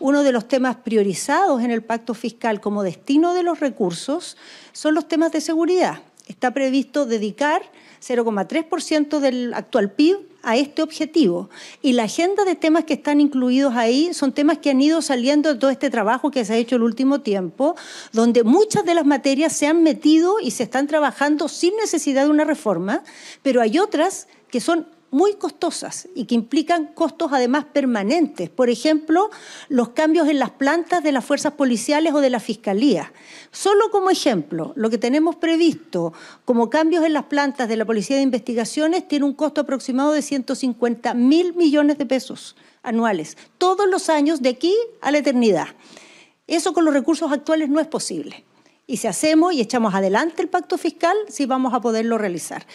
uno de los temas priorizados en el pacto fiscal como destino de los recursos son los temas de seguridad. Está previsto dedicar 0,3% del actual PIB a este objetivo. Y la agenda de temas que están incluidos ahí son temas que han ido saliendo de todo este trabajo que se ha hecho el último tiempo, donde muchas de las materias se han metido y se están trabajando sin necesidad de una reforma, pero hay otras que son muy costosas y que implican costos además permanentes. Por ejemplo, los cambios en las plantas de las fuerzas policiales o de la fiscalía. Solo como ejemplo, lo que tenemos previsto como cambios en las plantas de la Policía de Investigaciones tiene un costo aproximado de 150 mil millones de pesos anuales, todos los años de aquí a la eternidad. Eso con los recursos actuales no es posible. Y si hacemos y echamos adelante el pacto fiscal, sí vamos a poderlo realizar.